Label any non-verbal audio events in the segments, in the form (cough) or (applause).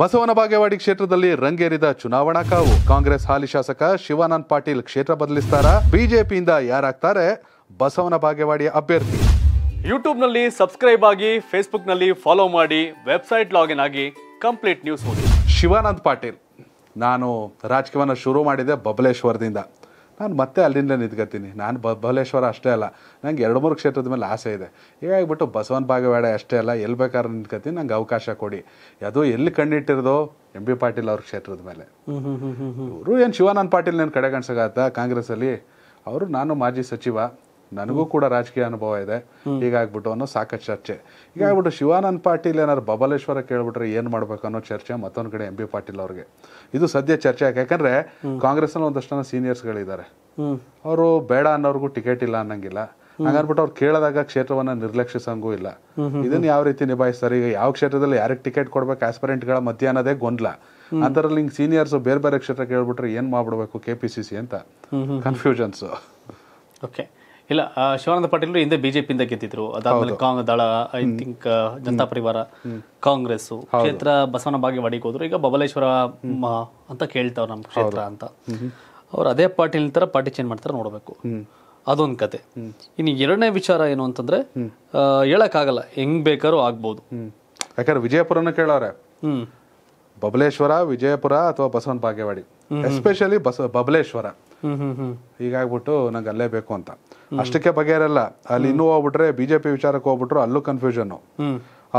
ಬಸವನ ಬಾಗೇವಾಡಿ ಕ್ಷೇತ್ರದಲ್ಲಿ ರಂಗೇರಿದ ಚುನಾವಣಾ ಕಾವು ಕಾಂಗ್ರೆಸ್ ಹಾಲಿ ಶಾಸಕ ಶಿವಾನಂದ್ ಪಾಟೀಲ್ ಕ್ಷೇತ್ರ ಬದಲಿಸ್ತಾರ ಬಿಜೆಪಿಯಿಂದ ಯಾರಾಗ್ತಾರೆ ಬಸವನ ಬಾಗೇವಾಡಿ ಅಭ್ಯರ್ಥಿ ಯೂಟ್ಯೂಬ್ನಲ್ಲಿ ಸಬ್ಸ್ಕ್ರೈಬ್ ಆಗಿ ಫೇಸ್ಬುಕ್ನಲ್ಲಿ ಫಾಲೋ ಮಾಡಿ ವೆಬ್ಸೈಟ್ ಲಾಗಿನ್ ಆಗಿ ಕಂಪ್ಲೀಟ್ ನ್ಯೂಸ್ ಓದಿ ಶಿವಾನಂದ್ ಪಾಟೀಲ್ ನಾನು ರಾಜಕೀಯವನ್ನು ಶುರು ಮಾಡಿದೆ ಬಬಲೇಶ್ವರದಿಂದ ನಾನು ಮತ್ತೆ ಅಲ್ಲಿಂದ ನಿಂತ್ಕೋತೀನಿ ನಾನು ಬ ಬಲೇಶ್ವರ ಅಷ್ಟೇ ಅಲ್ಲ ನಂಗೆ ಎರಡು ಮೂರು ಕ್ಷೇತ್ರದ ಮೇಲೆ ಆಸೆ ಇದೆ ಹೀಗಾಗಿಬಿಟ್ಟು ಬಸವನ ಭಾಗವಾಡ ಅಷ್ಟೇ ಅಲ್ಲ ಎಲ್ಲಿ ಬೇಕಾದ್ರೆ ನಿಂತ್ಕೋತೀನಿ ನಂಗೆ ಅವಕಾಶ ಕೊಡಿ ಅದು ಎಲ್ಲಿ ಕಣ್ಣಿಟ್ಟಿರೋದು ಎಂ ಬಿ ಪಾಟೀಲ್ ಅವ್ರ ಕ್ಷೇತ್ರದ ಮೇಲೆ ಇವರು ಏನು ಶಿವಾನಂದ ಪಾಟೀಲ್ ಕಡೆ ಕಾಂಗ್ರೆಸ್ ಕಾಂಗ್ರೆಸ್ಸಲ್ಲಿ ಅವರು ನಾನು ಮಾಜಿ ಸಚಿವ ನನಗೂ ಕೂಡ ರಾಜಕೀಯ ಅನುಭವ ಇದೆ ಹೀಗಾಗ್ಬಿಟ್ಟು ಅನ್ನೋ ಸಾಕಷ್ಟು ಚರ್ಚೆ ಹೀಗಾಗ್ಬಿಟ್ಟು ಶಿವಾನಂದ್ ಪಾಟೀಲ್ ಏನಾದ್ರು ಬಬಲೇಶ್ವರ ಕೇಳ್ಬಿಟ್ರೆ ಏನ್ ಮಾಡ್ಬೇಕು ಅನ್ನೋ ಚರ್ಚೆ ಮತ್ತೊಂದು ಕಡೆ ಎಂ ಬಿ ಪಾಟೀಲ್ ಅವ್ರಿಗೆ ಇದು ಸದ್ಯ ಚರ್ಚೆ ಯಾಕಂದ್ರೆ ಯಾಕಂದ್ರೆ ಅಲ್ಲಿ ಒಂದಷ್ಟು ಜನ ಗಳಿದ್ದಾರೆ ಅವರು ಬೇಡ ಅನ್ನೋರ್ಗೂ ಟಿಕೆಟ್ ಇಲ್ಲ ಅನ್ನಂಗಿಲ್ಲ ಹಾಗನ್ಬಿಟ್ಟು ಅವ್ರು ಕೇಳಿದಾಗ ಕ್ಷೇತ್ರವನ್ನ ನಿರ್ಲಕ್ಷಿಸಂಗೂ ಇಲ್ಲ ಇದನ್ನ ಯಾವ ರೀತಿ ನಿಭಾಯಿಸ್ತಾರೆ ಈಗ ಯಾವ ಕ್ಷೇತ್ರದಲ್ಲಿ ಯಾರಿಗೆ ಟಿಕೆಟ್ ಕೊಡ್ಬೇಕು ಆಸ್ಪರೆಂಟ್ಗಳ ಮಧ್ಯ ಅನ್ನೋದೇ ಗೊಂದಲ ಅಂತರಲ್ಲಿ ಹಿಂಗ್ ಸೀನಿಯರ್ಸ್ ಬೇರೆ ಬೇರೆ ಕ್ಷೇತ್ರ ಕೇಳ್ಬಿಟ್ರೆ ಏನ್ ಮಾಡ್ಬಿಡ್ಬೇಕು ಕೆ ಪಿ ಸಿ ಸಿ ಅಂತ ಕನ್ಫ್ಯೂಷನ್ಸ್ ಓಕೆ ಇಲ್ಲ ಶಿವಾನಂದ ಪಾಟೀಲ್ ಹಿಂದೆ ಬಿಜೆಪಿ ಇಂದ ಗೆದ್ದಿದ್ರು ಅದಾದ್ಮೇಲೆ ಕಾಂಗ್ರೆಸ್ ದಳ ಐ ಥಿಂಕ್ ಜನತಾ ಪರಿವಾರ ಕಾಂಗ್ರೆಸ್ ಕ್ಷೇತ್ರ ಬಸವನ ಬಾಗೇವಾಡಿಗೆ ಹೋದ್ರು ಈಗ ಬಬಲೇಶ್ವರ ಅಂತ ಕೇಳ್ತಾವ್ ನಮ್ಮ ಕ್ಷೇತ್ರ ಅಂತ ಅವ್ರು ಅದೇ ಪಾಟೀಲ್ ತರ ಪಾರ್ಟಿ ಚೇಂಜ್ ಮಾಡ್ತಾರ ನೋಡಬೇಕು ಅದೊಂದು ಕತೆ ಇನ್ನು ಎರಡನೇ ವಿಚಾರ ಏನು ಅಂತಂದ್ರೆ ಹೇಳಕ್ಕಾಗಲ್ಲ ಹೆಂಗ್ ಬೇಕಾರು ಆಗ್ಬೋದು ಯಾಕಂದ್ರೆ ವಿಜಯಪುರನ ಕೇಳೋರೆ ಬಬಲೇಶ್ವರ ವಿಜಯಪುರ ಅಥವಾ ಬಸವನ ಬಾಗೇವಾಡಿ ಎಸ್ಪೆಷಲಿ ಬಸ ಬಬಲೇಶ್ವರ ಹೀಗಾಗ್ಬಿಟ್ಟು ನಂಗೆ ಅಲ್ಲೇ ಬೇಕು ಅಂತ ಅಷ್ಟಕ್ಕೆ ಬಗೆಹರಲ್ಲ ಅಲ್ಲಿ ಇನ್ನೂ ಹೋಗ್ಬಿಟ್ರೆ ಬಿಜೆಪಿ ವಿಚಾರಕ್ಕೆ ಹೋಗ್ಬಿಟ್ರು ಅಲ್ಲೂ ಕನ್ಫ್ಯೂಷನ್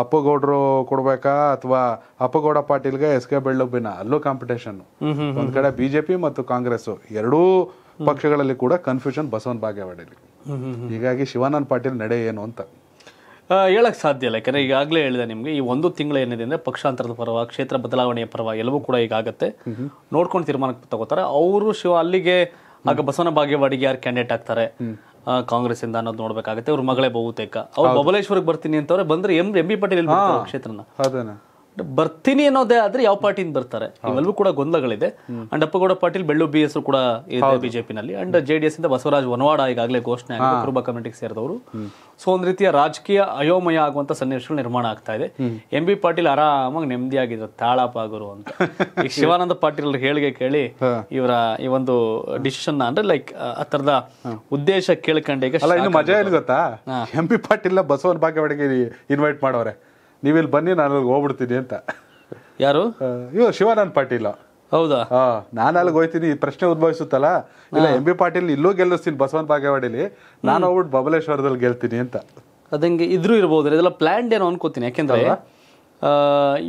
ಅಪ್ಪಗೌಡ್ರು ಕೊಡ್ಬೇಕಾ ಅಥವಾ ಅಪ್ಪಗೌಡ ಪಾಟೀಲ್ಗೆ ಎಸ್ ಕೆ ಬೆಳ್ಳುಬ್ಬಿನ ಅಲ್ಲೂ ಕಾಂಪಿಟೇಷನ್ ಒಂದ್ ಕಡೆ ಬಿಜೆಪಿ ಮತ್ತು ಕಾಂಗ್ರೆಸ್ ಎರಡೂ ಪಕ್ಷಗಳಲ್ಲಿ ಕೂಡ ಕನ್ಫ್ಯೂಷನ್ ಬಸವನ್ ಬಾಗೇವಾಡಲ್ಲಿ ಹೀಗಾಗಿ ಶಿವಾನಂದ್ ಪಾಟೀಲ್ ನಡೆ ಏನು ಅಂತ ಹೇಳಕ್ ಸಾಧ್ಯ ಇಲ್ಲ ಯಾಕಂದ್ರೆ ಈಗಾಗಲೇ ಹೇಳಿದೆ ನಿಮ್ಗೆ ಈ ಒಂದು ತಿಂಗಳು ಏನಿದೆ ಅಂದ್ರೆ ಪಕ್ಷಾಂತರದ ಪರ್ವ ಕ್ಷೇತ್ರ ಬದಲಾವಣೆಯ ಪರವಾಗಿ ಎಲ್ಲವೂ ಕೂಡ ಈಗ ಆಗುತ್ತೆ ನೋಡ್ಕೊಂಡು ತೀರ್ಮಾನ ತಗೋತಾರೆ ಅವರು ಶಿವ ಅಲ್ಲಿಗೆ ಆಗ ಬಸವನ ಭಾಗ್ಯವಾಡಿಗೆ ಯಾರು ಕ್ಯಾಂಡಿಡೇಟ್ ಆಗ್ತಾರೆ ಕಾಂಗ್ರೆಸ್ ಇಂದ ಅನ್ನೋದು ನೋಡ್ಬೇಕಾಗತ್ತೆ ಅವ್ರ ಮಗಳೇ ಬಹುತೇಕ ಅವ್ರು ಬಬಲೇಶ್ವರ್ಗೆ ಬರ್ತೀನಿ ಅಂತವ್ರೆ ಬಂದ್ರೆ ಎಂ ಎಂ ಬಿ ಪಟೇಲ್ ಕ್ಷೇತ್ರನ ಬರ್ತೀನಿ ಅನ್ನೋದೇ ಆದ್ರೆ ಯಾವ ಪಾರ್ಟಿಯಿಂದ ಬರ್ತಾರೆ ಇವೆಲ್ಲೂ ಕೂಡ ಗೊಂದಲಗಳಿದೆ and Appagouda Patil B S ಕೂಡ ಇದೆ ಬಿಜೆಪಿನಲ್ಲಿ ಅಂಡ್ ಜೆಡಿಎಸ್ ಇಂದ ಬಸವರಾಜ್ ವನವಾಡ ಈಗಾಗಲೇ ಘೋಷಣೆ ಆಗಿದೆ ಕುರುಬ ಕಮಿಟಿಗೆ ಸೇರಿದವರು ಸೊ ಒಂದ್ ರೀತಿಯ ರಾಜಕೀಯ ಅಯೋಮಯ ಆಗುವಂತ ಸನ್ನಿವೇಶಗಳು ನಿರ್ಮಾಣ ಆಗ್ತಾ ಇದೆ ಎಂ ಬಿ ಪಾಟೀಲ್ ಆರಾಮಾಗಿ ನೆಮ್ಮದಿಯಾಗಿದ್ರು ತಾಳಪಾಗರು ಅಂತ (laughs) ಈಗ ಶಿವಾನಂದ ಪಾಟೀಲ್ ಹೇಳಿಗೆ ಕೇಳಿ ಇವರ ಈ ಒಂದು ಡಿಸಿಷನ್ ಅಂದ್ರೆ ಲೈಕ್ ಆ ತರದ ಉದ್ದೇಶ ಕೇಳ್ಕೊಂಡೆ ಮಜಾ ಏನು ಗೊತ್ತಾ ಎಂ ಪಿ ಪಾಟೀಲ್ ಬಸವನ ಭಾಗ್ಯವಾಡಿಗೆ ಇನ್ವೈಟ್ ಮಾಡೋರೆ ನೀವಿಲ್ಲಿ ಬನ್ನಿ ನಾನು ಅಲ್ಲಿಗೆ ಹೋಗ್ಬಿಡ್ತೀನಿ ಅಂತ ಯಾರು ಇವ್ ಶಿವಾನಂದ್ ಪಾಟೀಲ್ ಹೌದಾ ನಾನು ಅಲ್ಲಿಗೆ ಹೋಯ್ತೀನಿ ಈ ಪ್ರಶ್ನೆ ಉದ್ಭವಿಸುತ್ತಲ್ಲ ಇಲ್ಲ ಎಂ ಬಿ ಪಾಟೀಲ್ ಇಲ್ಲೂ ಗೆಲ್ಲಿಸ್ತೀನಿ ಬಸವನ ಬಾಗೇವಾಡಿಲಿ ನಾನು ಹೋಗ್ಬಿಟ್ಟು ಬಬಲೇಶ್ವರದಲ್ಲಿ ಗೆಲ್ತೀನಿ ಅಂತ ಅದಂಗೆ ಇದ್ರೂ ಇರ್ಬೋದು ಇದೆಲ್ಲ ಪ್ಲ್ಯಾಂಡ್ ಏನೋ ಅನ್ಕೋತೀನಿ ಯಾಕೆಂದ್ರೆ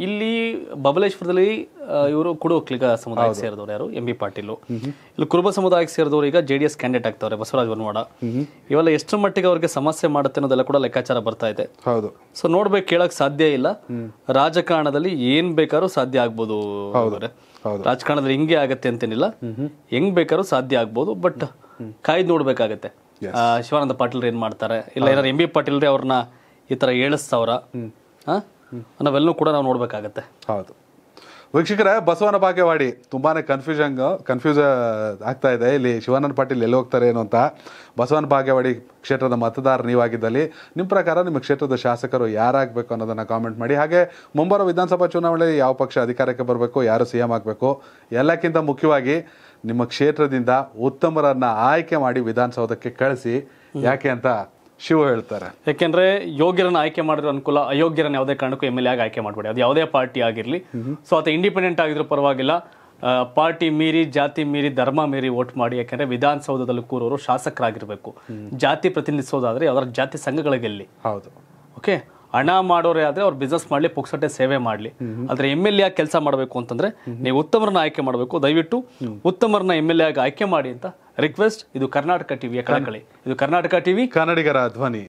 ಇಲ್ಲಿ ಬಬಲೇಶ್ವರದಲ್ಲಿ ಇವರು ಕುಡು ಕ್ಲಿಗ ಸಮುದಾಯಕ್ಕೆ ಸೇರಿದವರು ಯಾರು ಎಂ ಬಿ ಪಾಟೀಲು ಇಲ್ಲಿ ಕುರುಬ ಸಮುದಾಯಕ್ಕೆ ಸೇರಿದವರು ಈಗ ಜೆ ಡಿ ಎಸ್ ಕ್ಯಾಂಡಿಡೇಟ್ ಆಗ್ತವ್ರೆ ಬಸವರಾಜ ಬನ್ವಾಡ ಇವೆಲ್ಲ ಎಷ್ಟು ಮಟ್ಟಿಗೆ ಅವರಿಗೆ ಸಮಸ್ಯೆ ಮಾಡುತ್ತೆ ಅನ್ನೋದೆಲ್ಲ ಕೂಡ ಲೆಕ್ಕಾಚಾರ ಬರ್ತಾ ಇದೆ ಹೌದು ಸೊ ನೋಡ್ಬೇಕು ಕೇಳಕ್ ಸಾಧ್ಯ ಇಲ್ಲ ರಾಜಕಾರಣದಲ್ಲಿ ಏನ್ ಬೇಕಾದ್ರೂ ಸಾಧ್ಯ ಆಗ್ಬೋದು ರಾಜಕಾರಣದಲ್ಲಿ ಹಿಂಗೆ ಆಗತ್ತೆ ಅಂತೇನಿಲ್ಲ ಹೆಂಗ್ ಬೇಕಾದ್ರೂ ಸಾಧ್ಯ ಆಗ್ಬೋದು ಬಟ್ ಕಾಯ್ದು ನೋಡ್ಬೇಕಾಗತ್ತೆ ಶಿವಾನಂದ ಪಾಟೀಲ್ ಏನ್ ಮಾಡ್ತಾರೆ ಇಲ್ಲ ಏನಾರು ಎಂ ಬಿ ಪಾಟೀಲ್ ಅವ್ರನ್ನ ಈ ತರ ಆ ನಾವೆಲ್ಲೂ ಕೂಡ ನಾವು ನೋಡಬೇಕಾಗತ್ತೆ ಹೌದು ವೀಕ್ಷಕರೇ ಬಸವನ ಬಾಗೇವಾಡಿ ತುಂಬಾನೇ ಕನ್ಫ್ಯೂಷನ್ ಕನ್ಫ್ಯೂಸ್ ಆಗ್ತಾ ಇದೆ ಇಲ್ಲಿ ಶಿವಾನಂದ ಪಾಟೀಲ್ ಎಲ್ಲಿ ಹೋಗ್ತಾರೆ ಏನು ಅಂತ ಬಸವನ ಬಾಗೇವಾಡಿ ಕ್ಷೇತ್ರದ ಮತದಾರ ನೀವಾಗಿದ್ದಲ್ಲಿ ನಿಮ್ಮ ಪ್ರಕಾರ ನಿಮ್ಮ ಕ್ಷೇತ್ರದ ಶಾಸಕರು ಯಾರಾಗಬೇಕು ಅನ್ನೋದನ್ನು ಕಾಮೆಂಟ್ ಮಾಡಿ ಹಾಗೆ ಮುಂಬರುವ ವಿಧಾನಸಭಾ ಚುನಾವಣೆಯಲ್ಲಿ ಯಾವ ಪಕ್ಷ ಅಧಿಕಾರಕ್ಕೆ ಬರಬೇಕು ಯಾರು ಸಿ ಎಂ ಆಗಬೇಕು ಎಲ್ಲಕ್ಕಿಂತ ಮುಖ್ಯವಾಗಿ ನಿಮ್ಮ ಕ್ಷೇತ್ರದಿಂದ ಉತ್ತಮರನ್ನು ಆಯ್ಕೆ ಮಾಡಿ ವಿಧಾನಸೌಧಕ್ಕೆ ಕಳಿಸಿ ಯಾಕೆ ಅಂತ ಶಿವ ಹೇಳ್ತಾರೆ ಯಾಕೆಂದ್ರೆ ಯೋಗ್ಯರನ್ನ ಆಯ್ಕೆ ಮಾಡಿದ್ರೆ ಅನುಕೂಲ ಅಯೋಗ್ಯರನ್ನ ಯಾವುದೇ ಕಾರಣಕ್ಕೂ ಎಮ್ ಎಲ್ ಎ ಆಗಿ ಆಯ್ಕೆ ಮಾಡಬೇಡಿ ಅದು ಯಾವುದೇ ಪಾರ್ಟಿ ಆಗಿರಲಿ ಸೊ ಅಥವಾ ಇಂಡಿಪೆಂಡೆಂಟ್ ಆಗಿದ್ರೂ ಪರವಾಗಿಲ್ಲ ಪಾರ್ಟಿ ಮೀರಿ ಜಾತಿ ಮೀರಿ ಧರ್ಮ ಮೀರಿ ವೋಟ್ ಮಾಡಿ ಯಾಕೆಂದ್ರೆ ವಿಧಾನಸೌಧದಲ್ಲಿ ಕೂರೋರು ಶಾಸಕರಾಗಿರ್ಬೇಕು ಜಾತಿ ಪ್ರತಿನಿಧಿಸೋದಾದ್ರೆ ಅವರ ಜಾತಿ ಸಂಘಗಳಿಗೆಲ್ಲಿ ಹೌದು ಓಕೆ ಹಣ ಮಾಡೋರೇ ಆದ್ರೆ ಅವ್ರು ಬಿಸ್ನೆಸ್ ಮಾಡಲಿ ಪುಕ್ಸಟ್ಟೆ ಸೇವೆ ಮಾಡಲಿ ಆದ್ರೆ ಎಮ್ ಎಲ್ ಎ ಕೆಲಸ ಮಾಡಬೇಕು ಅಂತಂದ್ರೆ ನೀವು ಉತ್ತಮರನ್ನ ಆಯ್ಕೆ ಮಾಡಬೇಕು ದಯವಿಟ್ಟು ಉತ್ತಮರನ್ನ ಎಮ್ ಎಲ್ ಎ ಆಗಿ ಆಯ್ಕೆ ಮಾಡಿ ಅಂತ ರಿಕ್ವೆಸ್ಟ್ ಇದು ಕರ್ನಾಟಕ ಟಿವಿಯ ಕಳಕಳಿ ಇದು ಕರ್ನಾಟಕ ಟಿವಿ ಕನ್ನಡಿಗರ ಧ್ವನಿ